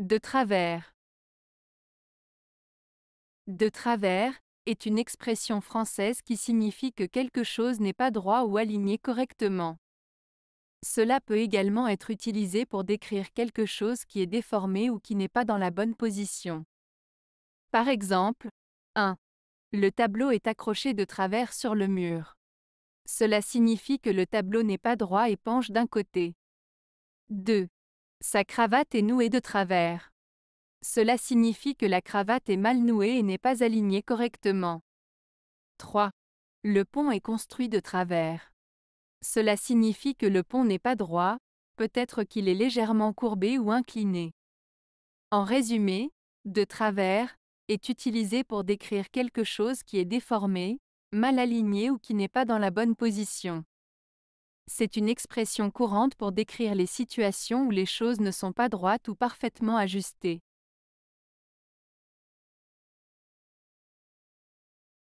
De travers. De travers est une expression française qui signifie que quelque chose n'est pas droit ou aligné correctement. Cela peut également être utilisé pour décrire quelque chose qui est déformé ou qui n'est pas dans la bonne position. Par exemple, 1. Le tableau est accroché de travers sur le mur. Cela signifie que le tableau n'est pas droit et penche d'un côté. 2. Sa cravate est nouée de travers. Cela signifie que la cravate est mal nouée et n'est pas alignée correctement. 3. Le pont est construit de travers. Cela signifie que le pont n'est pas droit, peut-être qu'il est légèrement courbé ou incliné. En résumé, de travers est utilisé pour décrire quelque chose qui est déformé, mal aligné ou qui n'est pas dans la bonne position. C'est une expression courante pour décrire les situations où les choses ne sont pas droites ou parfaitement ajustées.